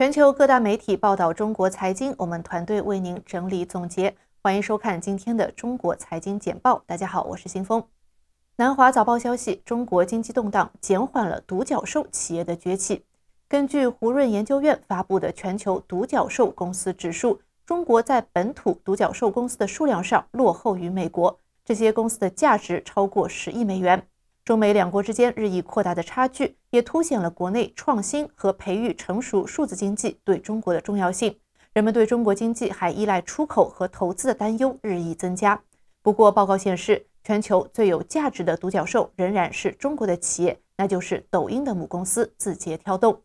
全球各大媒体报道中国财经，我们团队为您整理总结，欢迎收看今天的中国财经简报。大家好，我是新峰。南华早报消息，中国经济动荡减缓了独角兽企业的崛起。根据胡润研究院发布的全球独角兽公司指数，中国在本土独角兽公司的数量上落后于美国，这些公司的价值超过十亿美元。中美两国之间日益扩大的差距，也凸显了国内创新和培育成熟数字经济对中国的重要性。人们对中国经济还依赖出口和投资的担忧日益增加。不过，报告显示，全球最有价值的独角兽仍然是中国的企业，那就是抖音的母公司字节跳动。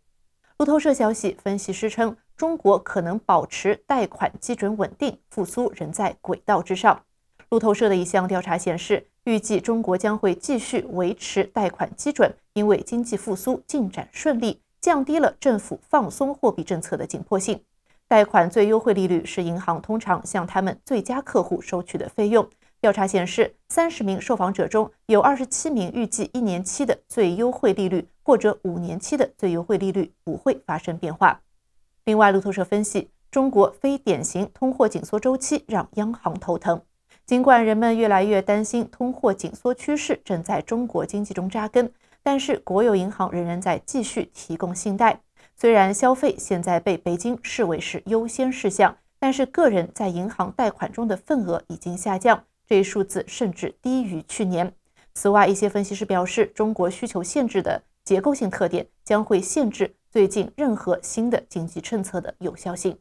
路透社消息，分析师称，中国可能保持贷款基准稳定，复苏仍在轨道之上。路透社的一项调查显示，预计中国将会继续维持贷款基准，因为经济复苏进展顺利，降低了政府放松货币政策的紧迫性。贷款最优惠利率是银行通常向他们最佳客户收取的费用。调查显示，三十名受访者中有二十七名预计一年期的最优惠利率或者五年期的最优惠利率不会发生变化。另外，路透社分析，中国非典型通货紧缩周期让央行头疼。尽管人们越来越担心通货紧缩趋势正在中国经济中扎根，但是国有银行仍然在继续提供信贷。虽然消费现在被北京视为是优先事项，但是个人在银行贷款中的份额已经下降，这一数字甚至低于去年。此外，一些分析师表示，中国需求限制的结构性特点将会限制最近任何新的经济政策的有效性。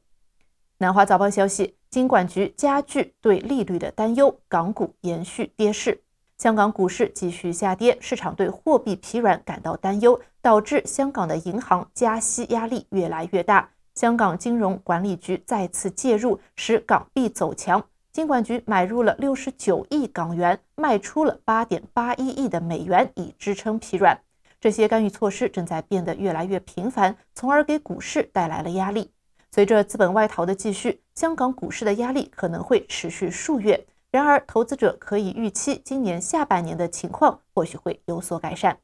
南华早报消息，金管局加剧对利率的担忧，港股延续跌势。香港股市继续下跌，市场对货币疲软感到担忧，导致香港的银行加息压力越来越大。香港金融管理局再次介入，使港币走强。金管局买入了六十九亿港元，卖出了八点八一亿的美元，以支撑疲软。这些干预措施正在变得越来越频繁，从而给股市带来了压力。随着资本外逃的继续，香港股市的压力可能会持续数月。然而，投资者可以预期今年下半年的情况或许会有所改善。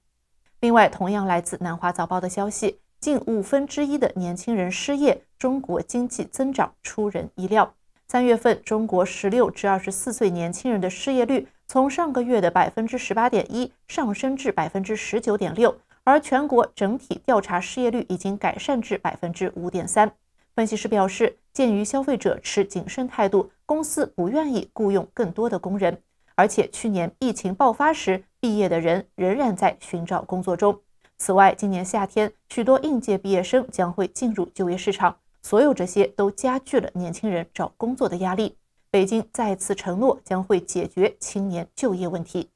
另外，同样来自南华早报的消息，近五分之一的年轻人失业，中国经济增长出人意料。三月份，中国十六至二十四岁年轻人的失业率从上个月的百分之十八点一上升至百分之十九点六，而全国整体调查失业率已经改善至百分之五点三。分析师表示，鉴于消费者持谨慎态度，公司不愿意雇佣更多的工人，而且去年疫情爆发时毕业的人仍然在寻找工作中。此外，今年夏天许多应届毕业生将会进入就业市场，所有这些都加剧了年轻人找工作的压力。北京再次承诺将会解决青年就业问题。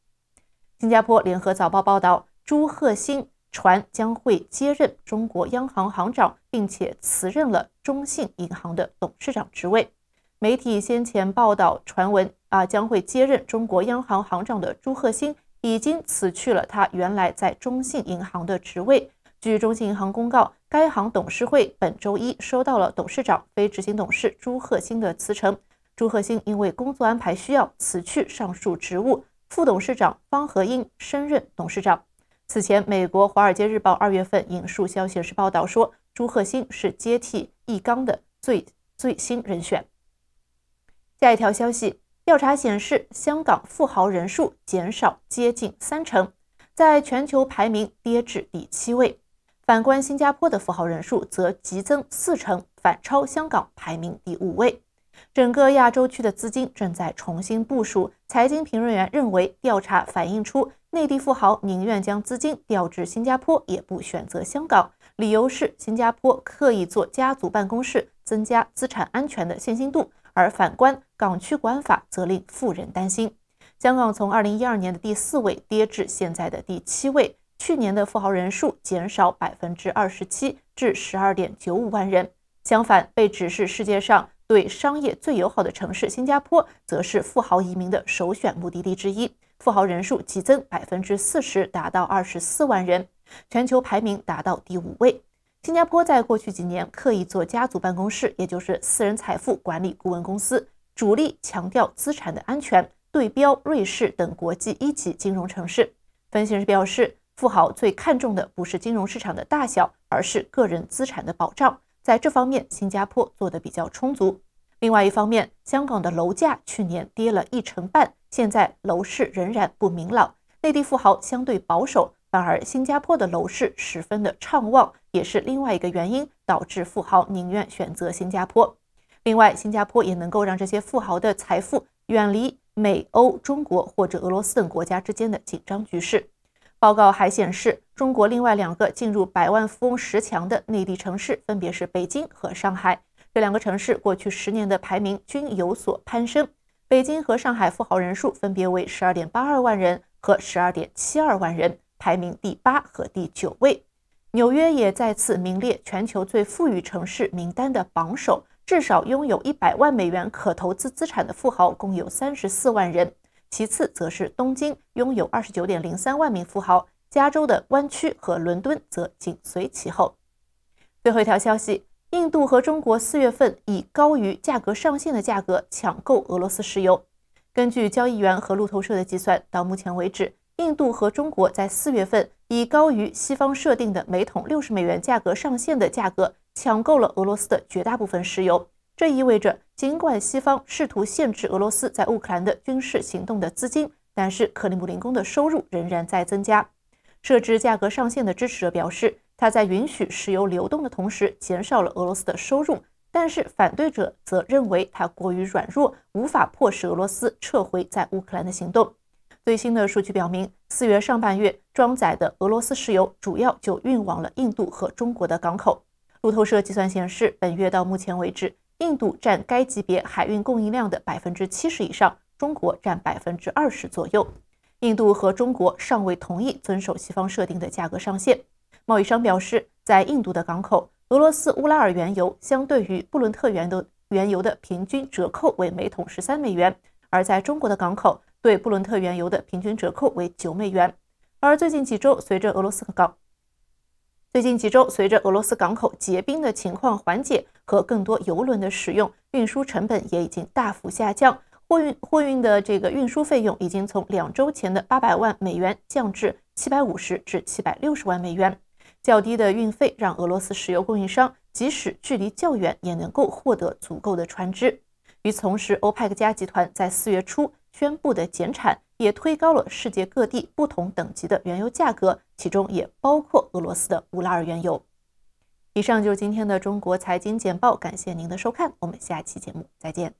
新加坡联合早报报道，朱鹤新传将会接任中国央行行长，并且辞任了。中信银行的董事长职位，媒体先前报道传闻啊将会接任中国央行行长的朱鹤新已经辞去了他原来在中信银行的职位。据中信银行公告，该行董事会本周一收到了董事长、非执行董事朱鹤新的辞呈。朱鹤新因为工作安排需要辞去上述职务，副董事长方和英升任董事长。此前，美国《华尔街日报》二月份引述消息时报道说。朱贺新是接替易纲的最最新人选。下一条消息：调查显示，香港富豪人数减少接近三成，在全球排名跌至第七位。反观新加坡的富豪人数则急增四成，反超香港，排名第五位。整个亚洲区的资金正在重新部署。财经评论员认为，调查反映出内地富豪宁愿将资金调至新加坡，也不选择香港。理由是新加坡刻意做家族办公室，增加资产安全的信心度；而反观港区管法，则令富人担心。香港从二零一二年的第四位跌至现在的第七位，去年的富豪人数减少百分之二十七，至十二点九五万人。相反，被指是世界上对商业最友好的城市，新加坡则是富豪移民的首选目的地之一，富豪人数激增百分之四十，达到二十四万人。全球排名达到第五位。新加坡在过去几年刻意做家族办公室，也就是私人财富管理顾问公司，主力强调资产的安全，对标瑞士等国际一级金融城市。分析师表示，富豪最看重的不是金融市场的大小，而是个人资产的保障。在这方面，新加坡做得比较充足。另外一方面，香港的楼价去年跌了一成半，现在楼市仍然不明朗，内地富豪相对保守。反而，新加坡的楼市十分的畅旺，也是另外一个原因导致富豪宁愿选择新加坡。另外，新加坡也能够让这些富豪的财富远离美欧、中国或者俄罗斯等国家之间的紧张局势。报告还显示，中国另外两个进入百万富翁十强的内地城市分别是北京和上海。这两个城市过去十年的排名均有所攀升。北京和上海富豪人数分别为十二点八二万人和十二点七二万人。排名第八和第九位，纽约也再次名列全球最富裕城市名单的榜首。至少拥有一百万美元可投资资产的富豪共有三十四万人，其次则是东京，拥有二十九点零三万名富豪。加州的湾区和伦敦则紧随其后。最后一条消息：印度和中国四月份以高于价格上限的价格抢购俄罗斯石油。根据交易员和路透社的计算，到目前为止。印度和中国在四月份以高于西方设定的每桶六十美元价格上限的价格抢购了俄罗斯的绝大部分石油。这意味着，尽管西方试图限制俄罗斯在乌克兰的军事行动的资金，但是克里姆林宫的收入仍然在增加。设置价格上限的支持者表示，他在允许石油流动的同时减少了俄罗斯的收入，但是反对者则认为他过于软弱，无法迫使俄罗斯撤回在乌克兰的行动。最新的数据表明，四月上半月装载的俄罗斯石油主要就运往了印度和中国的港口。路透社计算显示，本月到目前为止，印度占该级别海运供应量的百分之七十以上，中国占百分之二十左右。印度和中国尚未同意遵守西方设定的价格上限。贸易商表示，在印度的港口，俄罗斯乌拉尔原油相对于布伦特原的原油的平均折扣为每桶十三美元，而在中国的港口。对布伦特原油的平均折扣为九美元，而最近几周随着俄罗斯港，最近几周随着俄罗斯港口结冰的情况缓解和更多油轮的使用，运输成本也已经大幅下降。货运货运的这个运输费用已经从两周前的八百万美元降至七百五十至七百六十万美元。较低的运费让俄罗斯石油供应商即使距离较远也能够获得足够的船只。与此同时，欧派克加集团在四月初。宣布的减产也推高了世界各地不同等级的原油价格，其中也包括俄罗斯的乌拉尔原油。以上就是今天的中国财经简报，感谢您的收看，我们下期节目再见。